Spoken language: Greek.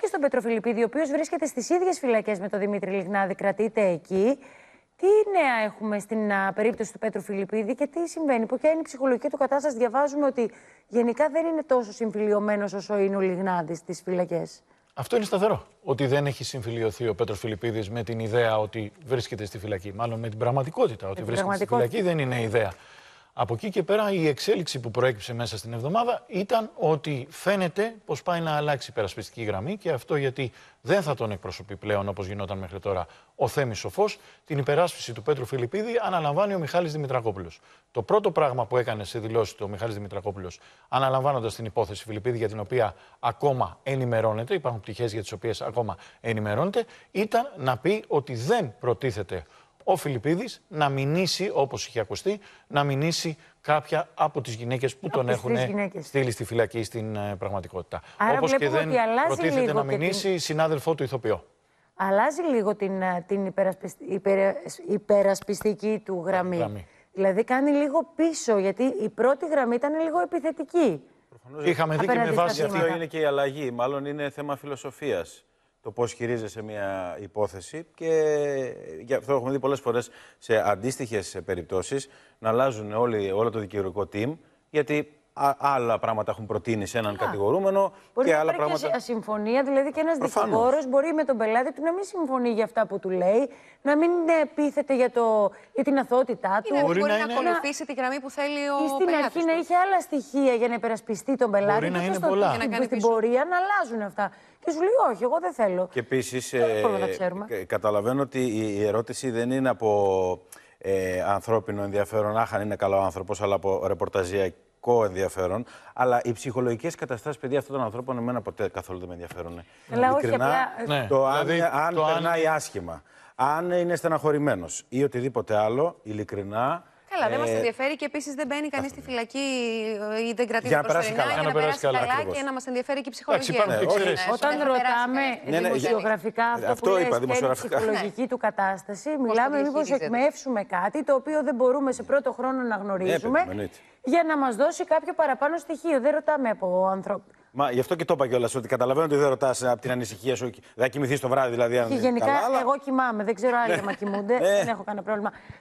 και στον Πέτρο Φιλιππίδη, ο οποίος βρίσκεται στις ίδιες φυλακές με τον Δημήτρη Λιγνάδη, κρατείται εκεί. Τι νέα έχουμε στην περίπτωση του Πέτρου Φιλιππίδη και τι συμβαίνει, ποια είναι η ψυχολογική του κατάσταση. Διαβάζουμε ότι γενικά δεν είναι τόσο συμφιλειωμένος όσο είναι ο Λιγνάδης στις φυλακές. Αυτό είναι σταθερό. Ότι δεν έχει συμφιλειωθεί ο Πέτρο Φιλιππίδη με την ιδέα ότι βρίσκεται στη φυλακή. Μάλλον με την πραγματικότητα ότι βρίσκεται στη φυλακή δεν είναι ιδέα. Από εκεί και πέρα η εξέλιξη που προέκυψε μέσα στην εβδομάδα ήταν ότι φαίνεται πως πάει να αλλάξει η περασπιστική γραμμή και αυτό γιατί δεν θα τον εκπροσωπεί πλέον όπως γινόταν μέχρι τώρα ο Θέμης Σοφός. Την υπεράσπιση του Πέτρου Φιλιππίδη αναλαμβάνει ο Μιχάλης Δημητρακόπουλος. Το πρώτο πράγμα που έκανε σε δηλώσεις του ο Μιχάλης Δημητρακόπουλος αναλαμβάνοντας την υπόθεση Φιλιππίδη για την οποία ακόμα ενημερώνεται, υπάρχουν πτυχές για τις οποίες ακόμα ενημερώνεται, ήταν να πει ότι δεν προτίθεται ο Φιλιππίδης να μηνύσει, όπως είχε ακουστεί, να μηνύσει κάποια από τις γυναίκες που τον έχουν στείλει στη φυλακή στην ε, πραγματικότητα. Όπω όπως και δεν προτίθεται να μηνύσει την... συνάδελφό του ηθοποιό. Αλλάζει λίγο την, ε, την υπερασπιστική του γραμμή. Δηλαδή κάνει λίγο πίσω, γιατί η πρώτη γραμμή ήταν λίγο επιθετική. Είχαμε δει και με βάση αυτό είναι και η αλλαγή. Μάλλον είναι θέμα φιλοσοφίας το πώς χειρίζεσαι μια υπόθεση. Και γι' αυτό έχουμε δει πολλές φορές σε αντίστοιχες περιπτώσεις να αλλάζουν όλοι, όλο το δικαιωρικό team. Γιατί άλλα πράγματα έχουν προτείνει σε έναν Α, κατηγορούμενο και άλλα πράγματα. Και ασυμφωνία, δηλαδή και ένας δικηγόρος μπορεί με τον πελάτη του να μην συμφωνεί για αυτά που του λέει, να μην επίθεται για, το, για την αθότητά του. Ή να μπορεί, να, ακολουθήσει τη γραμμή που θέλει ο πελάτη. Στην αρχή να είχε άλλα στοιχεία για να υπερασπιστεί τον πελάτη. Μπορεί να είναι πολλά. Και να στην πορεία να αλλάζουν αυτά. Και σου λέει, Όχι, εγώ δεν θέλω. Και επίσης. Ε, καταλαβαίνω ότι η ερώτηση δεν είναι από ε, ανθρώπινο ενδιαφέρον. Άχαν είναι καλό άνθρωπος, αλλά από ρεπορταζία ενδιαφέρον. Αλλά οι ψυχολογικές καταστάσεις, παιδιά, αυτών των ανθρώπων, εμένα ποτέ καθόλου δεν με ενδιαφέρουν. Ναι, το αν, δηλαδή, αν το περνάει άσχημα, αν είναι στεναχωρημένος ή οτιδήποτε άλλο, ειλικρινά καλά. Δεν μας ε, ενδιαφέρει και επίσης δεν μπαίνει κανείς στη φυλακή ε, ή δεν την προσωρινά για να περάσει καλά και να μας ενδιαφέρει και η ψυχολογία. Όταν ρωτάμε δημοσιογραφικά αυτό που είπα, ψυχολογική του κατάσταση, μιλάμε μήπω εκμεύσουμε κάτι το οποίο δεν μπορούμε σε πρώτο χρόνο να γνωρίζουμε ναι, για να μας δώσει κάποιο παραπάνω στοιχείο. Δεν ρωτάμε από ανθρώπου. Μα γι' αυτό και το είπα κιόλας, ότι καταλαβαίνω ότι δεν ρωτάς από την ανησυχία σου. θα κοιμηθείς το βράδυ, δηλαδή. Αν γενικά, καλά, αλλά... εγώ κοιμάμαι. Δεν ξέρω άλλοι ναι. άμα κοιμούνται. Ναι. δεν έχω κανένα πρόβλημα.